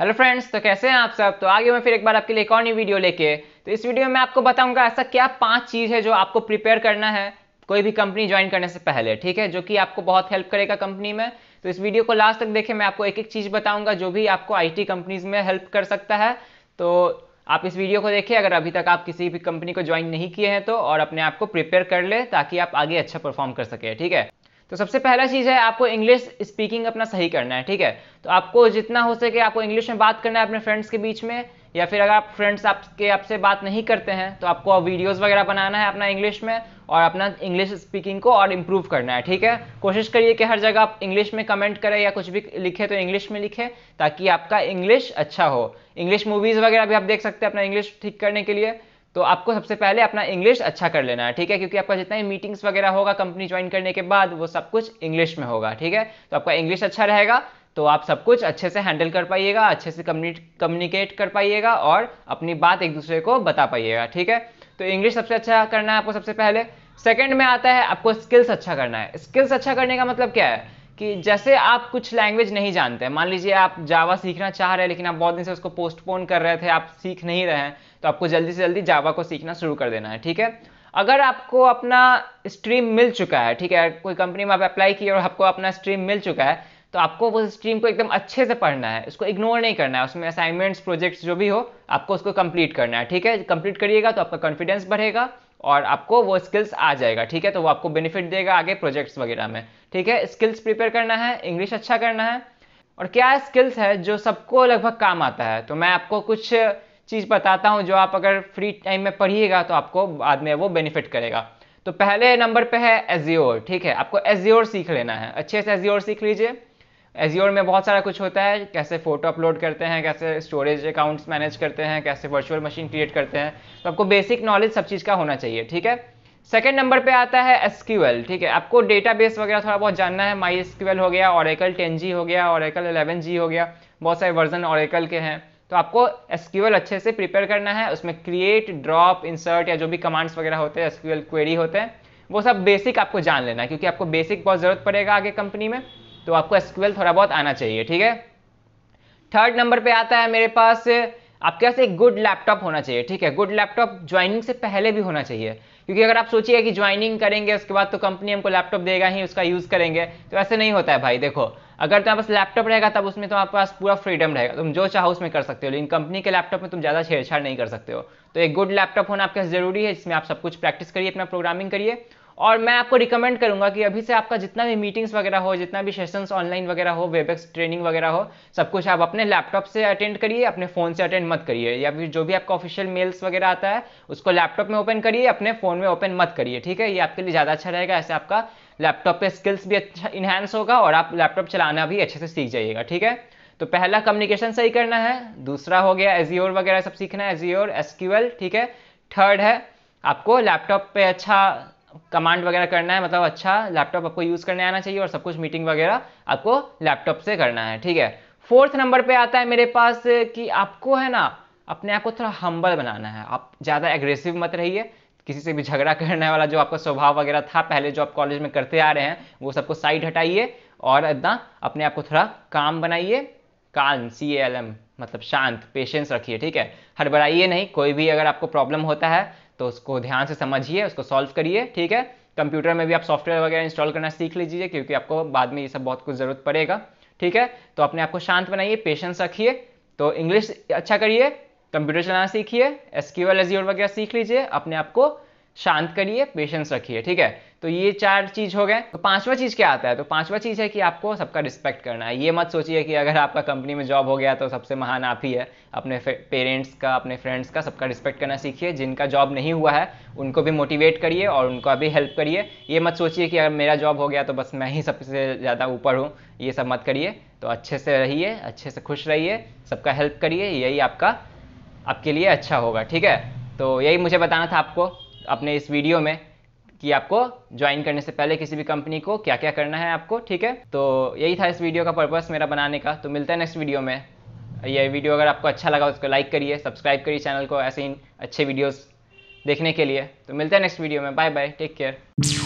hello friends तो कैसे हैं आप सब तो आगे मैं फिर एक बार आपके लिए एक और नई वीडियो लेके तो इस वीडियो में मैं आपको बताऊंगा ऐसा क्या पांच चीज़ है जो आपको प्रिपेयर करना है कोई भी कंपनी ज्वाइन करने से पहले ठीक है जो कि आपको बहुत हेल्प करेगा कंपनी में तो इस वीडियो को लास्ट तक देखें मैं आपको एक एक चीज़ बताऊंगा जो भी आपको आई कंपनीज में हेल्प कर सकता है तो आप इस वीडियो को देखिए अगर अभी तक आप किसी भी कंपनी को ज्वाइन नहीं किए हैं तो और अपने आप को प्रिपेयर कर ले ताकि आप आगे अच्छा परफॉर्म कर सके ठीक है तो सबसे पहला चीज़ है आपको इंग्लिश स्पीकिंग अपना सही करना है ठीक है तो आपको जितना हो सके आपको इंग्लिश में बात करना है अपने फ्रेंड्स के बीच में या फिर अगर आप फ्रेंड्स आपके आपसे बात नहीं करते हैं तो आपको वीडियोस वगैरह बनाना है अपना इंग्लिश में और अपना इंग्लिश स्पीकिंग को और इम्प्रूव करना है ठीक है कोशिश करिए कि हर जगह आप इंग्लिश में कमेंट करें या कुछ भी लिखे तो इंग्लिश में लिखें ताकि आपका इंग्लिश अच्छा हो इंग्लिश मूवीज़ वगैरह भी आप देख सकते हैं अपना इंग्लिश ठीक करने के लिए तो आपको सबसे पहले अपना इंग्लिश अच्छा कर लेना है ठीक है क्योंकि आपका जितना भी मीटिंग्स वगैरह होगा कंपनी ज्वाइन करने के बाद वो सब कुछ इंग्लिश में होगा ठीक है तो आपका इंग्लिश अच्छा रहेगा तो आप सब कुछ अच्छे से हैंडल कर पाइएगा अच्छे से कम्युनिकेट कर पाइएगा और अपनी बात एक दूसरे को बता पाइएगा ठीक है तो इंग्लिश सबसे अच्छा करना है आपको सबसे पहले सेकेंड में आता है आपको स्किल्स अच्छा करना है स्किल्स अच्छा करने का मतलब क्या है कि जैसे आप कुछ लैंग्वेज नहीं जानते मान लीजिए आप जावा सीखना चाह रहे हैं लेकिन आप बहुत दिन से उसको पोस्टपोन कर रहे थे आप सीख नहीं रहे हैं तो आपको जल्दी से जल्दी जावा को सीखना शुरू कर देना है ठीक है अगर आपको अपना स्ट्रीम मिल चुका है ठीक है कोई कंपनी में आप अप्लाई किए और आपको अपना स्ट्रीम मिल चुका है तो आपको वो स्ट्रीम को एकदम अच्छे से पढ़ना है उसको इग्नोर नहीं करना है उसमें असाइनमेंट्स प्रोजेक्ट्स जो भी हो आपको उसको कंप्लीट करना है ठीक है कंप्लीट करिएगा तो आपका कॉन्फिडेंस बढ़ेगा और आपको वो स्किल्स आ जाएगा ठीक है तो वो आपको बेनिफिट देगा आगे प्रोजेक्ट्स वगैरह में ठीक है स्किल्स प्रिपेयर करना है इंग्लिश अच्छा करना है और क्या स्किल्स है जो सबको लगभग काम आता है तो मैं आपको कुछ चीज़ बताता हूँ जो आप अगर फ्री टाइम में पढ़िएगा तो आपको बाद में वो बेनिफिट करेगा तो पहले नंबर पे है एजियोर ठीक है आपको एजियोर सीख लेना है अच्छे से एजियोर सीख लीजिए एजियोर में बहुत सारा कुछ होता है कैसे फोटो अपलोड करते हैं कैसे स्टोरेज अकाउंट्स मैनेज करते हैं कैसे वर्चुअल मशीन क्रिएट करते हैं तो आपको बेसिक नॉलेज सब चीज़ का होना चाहिए ठीक है सेकेंड नंबर पे आता है एस ठीक है आपको डेटाबेस वगैरह थोड़ा बहुत जानना है माई एस हो गया और टेन जी हो गया और एलेवन जी हो गया बहुत सारे वर्जन औरकल के हैं तो आपको एस अच्छे से प्रिपेयर करना है उसमें क्रिएट ड्रॉप इंसर्ट या जो भी कमांड्स वगैरह होते हैं एस क्वेरी होते हैं वो सब बेसिक आपको जान लेना है क्योंकि आपको बेसिक बहुत ज़रूरत पड़ेगा आगे कंपनी में तो आपको एसक्यूएल थोड़ा बहुत आना चाहिए ठीक है थर्ड नंबर पे आता है मेरे पास आपके पास एक गुड लैपटॉप होना चाहिए ठीक है गुड लैपटॉप ज्वाइनिंग से पहले भी होना चाहिए क्योंकि अगर आप सोचिए कि ज्वाइनिंग करेंगे उसके बाद तो कंपनी हमको लैपटॉप देगा ही उसका यूज़ करेंगे तो ऐसे नहीं होता है भाई देखो अगर तुम्हारे पास लैपटॉप रहेगा तब उसमें तुम्हारे पास पूरा फ्रीडम रहेगा तुम जो चाहो उसमें कर सकते हो लेकिन कंपनी के लैपटॉप में तुम ज़्यादा छेड़छाड़ नहीं कर सकते हो तो एक गुड लैपटॉप होना आपके जरूरी है जिसमें आप सब कुछ प्रैक्टिस करिए अपना प्रोग्रामिंग करिए और मैं आपको रिकमेंड करूंगा कि अभी से आपका जितना भी मीटिंग्स वगैरह हो जितना भी सेशंस ऑनलाइन वगैरह हो वेबएक्स ट्रेनिंग वगैरह हो सब कुछ आप अपने लैपटॉप से अटेंड करिए अपने फ़ोन से अटेंड मत करिए या फिर जो भी आपका ऑफिशियल मेल्स वगैरह आता है उसको लैपटॉप में ओपन करिए अपने फ़ोन में ओपन मत करिए ठीक है ये आपके लिए ज़्यादा अच्छा रहेगा ऐसे आपका लैपटॉप पे स्किल्स भी अच्छा इन्हांस होगा और आप लैपटॉप चलाना भी अच्छे से सीख जाइएगा ठीक है तो पहला कम्युनिकेशन सही करना है दूसरा हो गया एजियोर वगैरह सब सीखना है एजियोर एसक्यूएल ठीक है थर्ड है आपको लैपटॉप पे अच्छा कमांड वगैरह करना है मतलब अच्छा लैपटॉप आपको यूज़ करने आना चाहिए और सब कुछ मीटिंग वगैरह आपको लैपटॉप से करना है ठीक है फोर्थ नंबर पे आता है मेरे पास कि आपको है ना अपने आप को थोड़ा हम्बल बनाना है आप ज़्यादा एग्रेसिव मत रहिए किसी से भी झगड़ा करने वाला जो आपका स्वभाव वगैरह था पहले जो आप कॉलेज में करते आ रहे हैं वो सबको साइड हटाइए और इतना अपने आप को थोड़ा काम बनाइए काम सी एल एम मतलब शांत पेशेंस रखिए ठीक है हड़बड़ाइए नहीं कोई भी अगर आपको प्रॉब्लम होता है तो उसको ध्यान से समझिए उसको सॉल्व करिए ठीक है कंप्यूटर में भी आप सॉफ्टवेयर वगैरह इंस्टॉल करना सीख लीजिए क्योंकि आपको बाद में ये सब बहुत कुछ ज़रूरत पड़ेगा ठीक है तो अपने आप को शांत बनाइए पेशेंस रखिए तो इंग्लिश अच्छा करिए कंप्यूटर चलाना सीखिए एसक्यूएल एजियोर वगैरह सीख लीजिए अपने आप को शांत करिए पेशेंस रखिए ठीक है तो ये चार चीज हो गए तो पांचवा चीज क्या आता है तो पांचवा चीज है कि आपको सबका रिस्पेक्ट करना है ये मत सोचिए कि अगर आपका कंपनी में जॉब हो गया तो सबसे महान आप ही है अपने पेरेंट्स का अपने फ्रेंड्स का सबका रिस्पेक्ट करना सीखिए जिनका जॉब नहीं हुआ है उनको भी मोटिवेट करिए और उनका भी हेल्प करिए ये मत सोचिए कि अगर मेरा जॉब हो गया तो बस मैं ही सबसे ज़्यादा ऊपर हूँ ये सब मत करिए तो अच्छे से रहिए अच्छे से खुश रहिए सबका हेल्प करिए यही आपका आपके लिए अच्छा होगा ठीक है तो यही मुझे बताना था आपको अपने इस वीडियो में कि आपको ज्वाइन करने से पहले किसी भी कंपनी को क्या क्या करना है आपको ठीक है तो यही था इस वीडियो का पर्पस मेरा बनाने का तो मिलता है नेक्स्ट वीडियो में ये वीडियो अगर आपको अच्छा लगा तो उसको लाइक करिए सब्सक्राइब करिए चैनल को ऐसे ही अच्छे वीडियोज़ देखने के लिए तो मिलते हैं नेक्स्ट वीडियो में बाय बाय टेक केयर